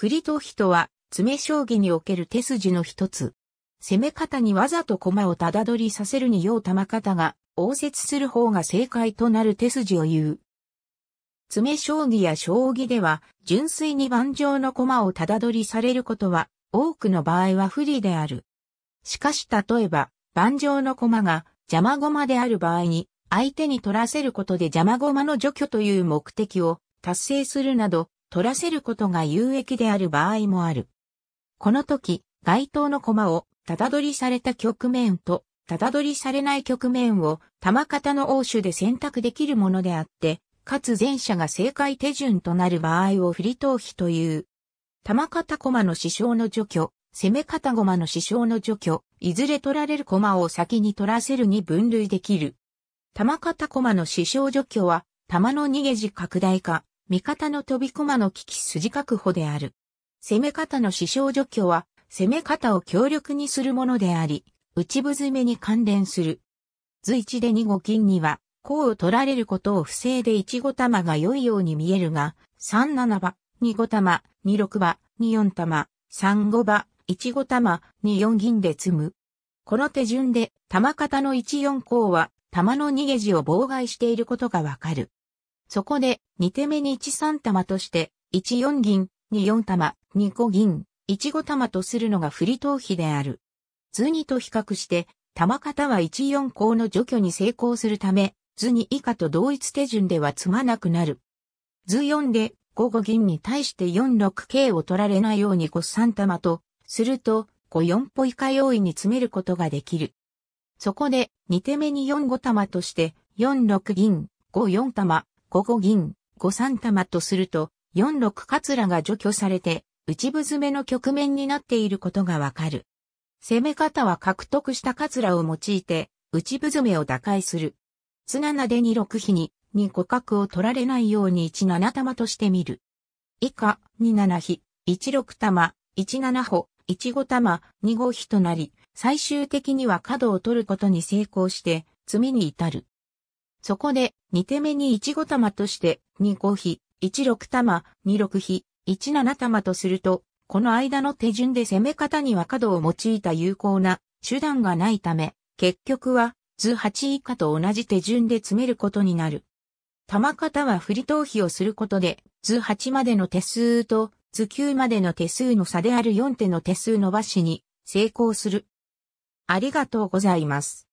振りと人は、詰将棋における手筋の一つ。攻め方にわざと駒をただ取りさせるに用玉方が、応接する方が正解となる手筋を言う。詰将棋や将棋では、純粋に盤上の駒をただ取りされることは、多くの場合は不利である。しかし例えば、盤上の駒が邪魔駒である場合に、相手に取らせることで邪魔駒の除去という目的を達成するなど、取らせることが有益である場合もある。この時、該当の駒を、ただ取りされた局面と、ただ取りされない局面を、玉型の応手で選択できるものであって、かつ前者が正解手順となる場合を振り逃避という。玉型駒の支障の除去、攻め方駒の支障の除去、いずれ取られる駒を先に取らせるに分類できる。玉型駒の支障除去は、玉の逃げ時拡大化、味方の飛び駒の危機筋確保である。攻め方の支障除去は、攻め方を強力にするものであり、内部詰めに関連する。図一で二五金には、こう取られることを不正で一五玉が良いように見えるが、三七場、二五玉、二六場、二四玉、三五場、一五玉、二四銀で積む。この手順で、玉型の一四項は、玉の逃げ地を妨害していることがわかる。そこで、2手目に1三玉として、1四銀、2四玉、2五銀、1五玉とするのが不利頭避である。図2と比較して、玉方は1四項の除去に成功するため、図2以下と同一手順では積まなくなる。図4で、5五銀に対して4六桂を取られないように5三玉と、すると、5四歩以下用意に詰めることができる。そこで、2手目に4五玉として、4六銀、5四玉、五五銀、五三玉とすると、四六桂が除去されて、内部詰めの局面になっていることがわかる。攻め方は獲得した桂を用いて、内部詰めを打開する。つなで二六飛に、二五角を取られないように一七玉としてみる。以下、二七飛、一六玉、一七歩、一五玉、二五飛となり、最終的には角を取ることに成功して、詰みに至る。そこで、2手目に1五玉として、2五比、1六玉、2六比、1七玉とすると、この間の手順で攻め方には角を用いた有効な手段がないため、結局は図8以下と同じ手順で詰めることになる。玉方は振り逃避をすることで、図8までの手数と図9までの手数の差である4手の手数伸ばしに成功する。ありがとうございます。